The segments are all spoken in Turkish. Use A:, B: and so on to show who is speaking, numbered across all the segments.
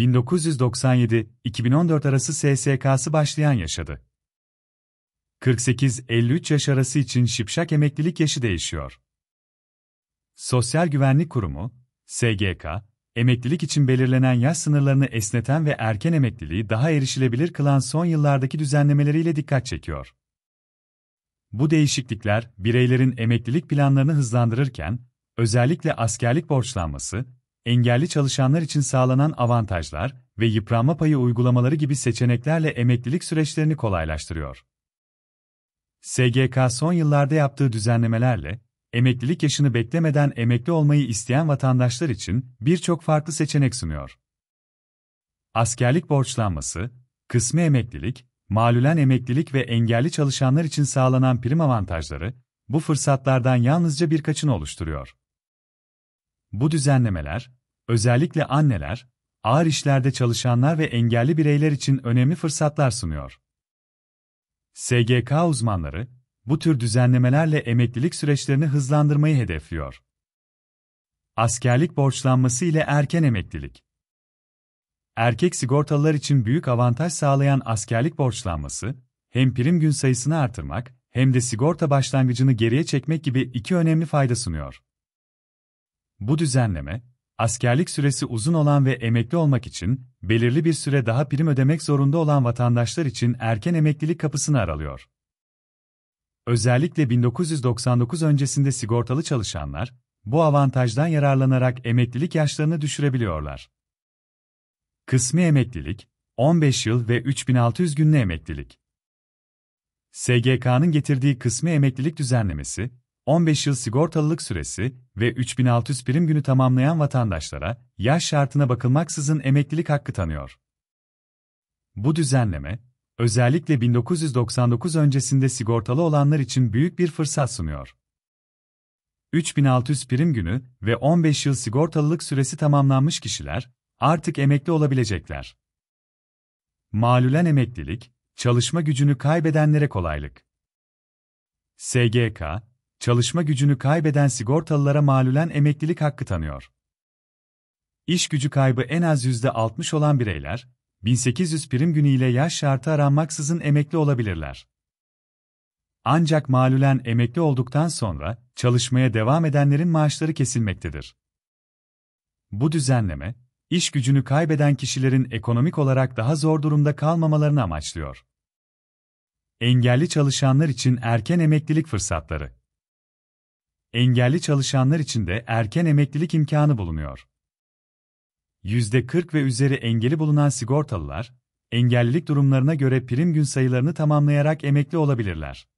A: 1997-2014 arası SSK'sı başlayan yaşadı. 48-53 yaş arası için şipşak emeklilik yaşı değişiyor. Sosyal Güvenlik Kurumu, SGK, emeklilik için belirlenen yaş sınırlarını esneten ve erken emekliliği daha erişilebilir kılan son yıllardaki düzenlemeleriyle dikkat çekiyor. Bu değişiklikler, bireylerin emeklilik planlarını hızlandırırken, özellikle askerlik borçlanması, engelli çalışanlar için sağlanan avantajlar ve yıpranma payı uygulamaları gibi seçeneklerle emeklilik süreçlerini kolaylaştırıyor. SGK son yıllarda yaptığı düzenlemelerle, emeklilik yaşını beklemeden emekli olmayı isteyen vatandaşlar için birçok farklı seçenek sunuyor. Askerlik borçlanması, kısmi emeklilik, malulen emeklilik ve engelli çalışanlar için sağlanan prim avantajları, bu fırsatlardan yalnızca birkaçını oluşturuyor. Bu düzenlemeler, özellikle anneler, ağır işlerde çalışanlar ve engelli bireyler için önemli fırsatlar sunuyor. SGK uzmanları, bu tür düzenlemelerle emeklilik süreçlerini hızlandırmayı hedefliyor. Askerlik borçlanması ile erken emeklilik Erkek sigortalılar için büyük avantaj sağlayan askerlik borçlanması, hem prim gün sayısını artırmak hem de sigorta başlangıcını geriye çekmek gibi iki önemli fayda sunuyor. Bu düzenleme, askerlik süresi uzun olan ve emekli olmak için belirli bir süre daha prim ödemek zorunda olan vatandaşlar için erken emeklilik kapısını aralıyor. Özellikle 1999 öncesinde sigortalı çalışanlar bu avantajdan yararlanarak emeklilik yaşlarını düşürebiliyorlar. Kısmi emeklilik, 15 yıl ve 3600 günlü emeklilik. SGK'nın getirdiği kısmi emeklilik düzenlemesi, 15 yıl sigortalılık süresi ve 3600 prim günü tamamlayan vatandaşlara yaş şartına bakılmaksızın emeklilik hakkı tanıyor. Bu düzenleme, özellikle 1999 öncesinde sigortalı olanlar için büyük bir fırsat sunuyor. 3600 prim günü ve 15 yıl sigortalılık süresi tamamlanmış kişiler artık emekli olabilecekler. Malulen emeklilik, çalışma gücünü kaybedenlere kolaylık. SGK, çalışma gücünü kaybeden sigortalılara malulen emeklilik hakkı tanıyor. İş gücü kaybı en az %60 olan bireyler, 1800 prim günüyle yaş şartı aranmaksızın emekli olabilirler. Ancak malulen emekli olduktan sonra çalışmaya devam edenlerin maaşları kesilmektedir. Bu düzenleme, iş gücünü kaybeden kişilerin ekonomik olarak daha zor durumda kalmamalarını amaçlıyor. Engelli çalışanlar için erken emeklilik fırsatları Engelli çalışanlar için de erken emeklilik imkanı bulunuyor. %40 ve üzeri engeli bulunan sigortalılar, engellilik durumlarına göre prim gün sayılarını tamamlayarak emekli olabilirler.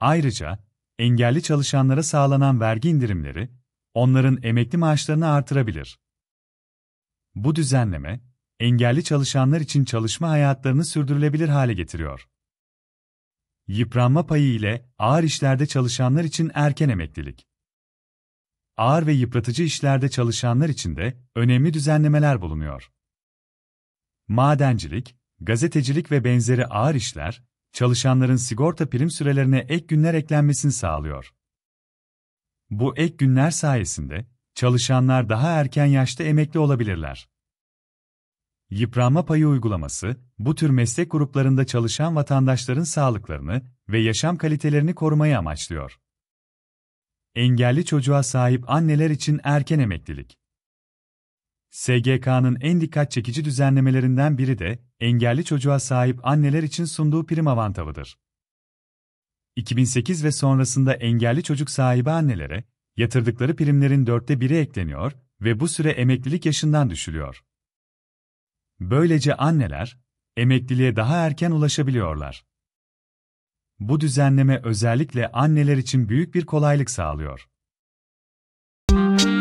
A: Ayrıca, engelli çalışanlara sağlanan vergi indirimleri, onların emekli maaşlarını artırabilir. Bu düzenleme, engelli çalışanlar için çalışma hayatlarını sürdürülebilir hale getiriyor. Yıpranma payı ile ağır işlerde çalışanlar için erken emeklilik. Ağır ve yıpratıcı işlerde çalışanlar için de önemli düzenlemeler bulunuyor. Madencilik, gazetecilik ve benzeri ağır işler, çalışanların sigorta prim sürelerine ek günler eklenmesini sağlıyor. Bu ek günler sayesinde çalışanlar daha erken yaşta emekli olabilirler. Yıpranma payı uygulaması, bu tür meslek gruplarında çalışan vatandaşların sağlıklarını ve yaşam kalitelerini korumayı amaçlıyor. Engelli çocuğa sahip anneler için erken emeklilik. SGK'nın en dikkat çekici düzenlemelerinden biri de engelli çocuğa sahip anneler için sunduğu prim avantavıdır. 2008 ve sonrasında engelli çocuk sahibi annelere yatırdıkları primlerin dörtte biri ekleniyor ve bu süre emeklilik yaşından düşülüyor. Böylece anneler emekliliğe daha erken ulaşabiliyorlar. Bu düzenleme özellikle anneler için büyük bir kolaylık sağlıyor. Müzik